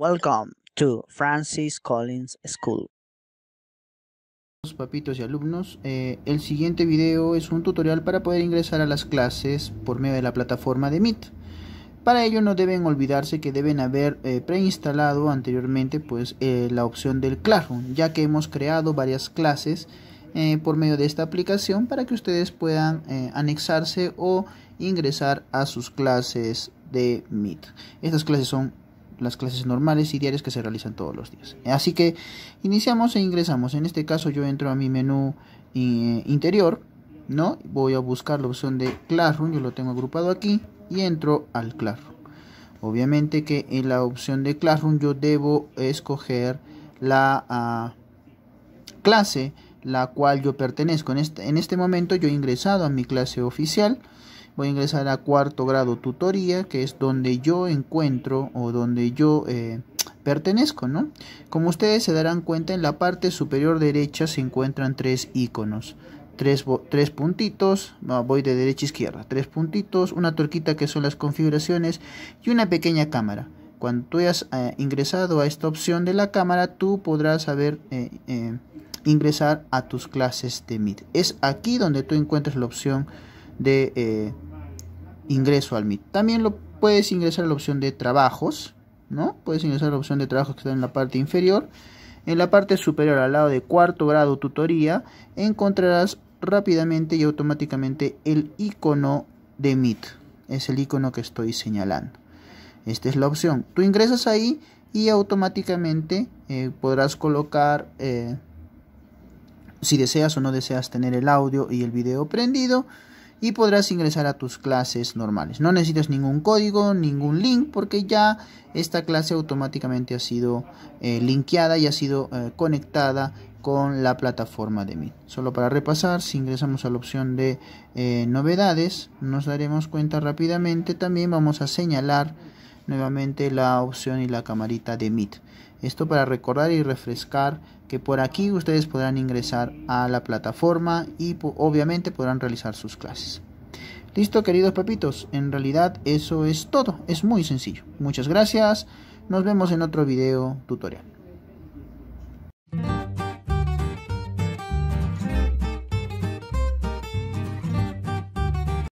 Welcome to Francis Collins School. Papitos y alumnos, eh, el siguiente video es un tutorial para poder ingresar a las clases por medio de la plataforma de Meet. Para ello no deben olvidarse que deben haber eh, preinstalado anteriormente pues, eh, la opción del Classroom, ya que hemos creado varias clases por medio de esta aplicación para que ustedes puedan anexarse o ingresar a sus clases de Meet. Estas clases son las clases normales y diarias que se realizan todos los días. Así que iniciamos e ingresamos. En este caso yo entro a mi menú eh, interior, ¿no? Voy a buscar la opción de Classroom, yo lo tengo agrupado aquí y entro al Classroom. Obviamente que en la opción de Classroom yo debo escoger la ah, clase la cual yo pertenezco. En este, en este momento yo he ingresado a mi clase oficial voy a ingresar a cuarto grado tutoría, que es donde yo encuentro o donde yo eh, pertenezco, ¿no? Como ustedes se darán cuenta, en la parte superior derecha se encuentran tres iconos. Tres, tres, puntitos, voy de derecha a izquierda, tres puntitos, una torquita que son las configuraciones y una pequeña cámara. Cuando tú hayas eh, ingresado a esta opción de la cámara, tú podrás saber eh, ingresar a tus clases de Meet. Es aquí donde tú encuentras la opción de ingreso al Meet. También lo puedes ingresar a la opción de trabajos, ¿no? Puedes ingresar a la opción de trabajos que está en la parte inferior. En la parte superior, al lado de cuarto grado tutoría, encontrarás rápidamente y automáticamente el icono de Meet. Es el icono que estoy señalando. Esta es la opción. Tú ingresas ahí y automáticamente eh, podrás colocar eh, si deseas o no deseas tener el audio y el video prendido y podrás ingresar a tus clases normales. No necesitas ningún código, ningún link, porque ya esta clase automáticamente ha sido eh, linkeada y ha sido eh, conectada con la plataforma de Meet. Solo para repasar, si ingresamos a la opción de eh, novedades, nos daremos cuenta rápidamente. También vamos a señalar nuevamente la opción y la camarita de Meet. Esto para recordar y refrescar que por aquí ustedes podrán ingresar a la plataforma y obviamente podrán realizar sus clases. Listo, queridos papitos, en realidad eso es todo, es muy sencillo. Muchas gracias, nos vemos en otro video tutorial.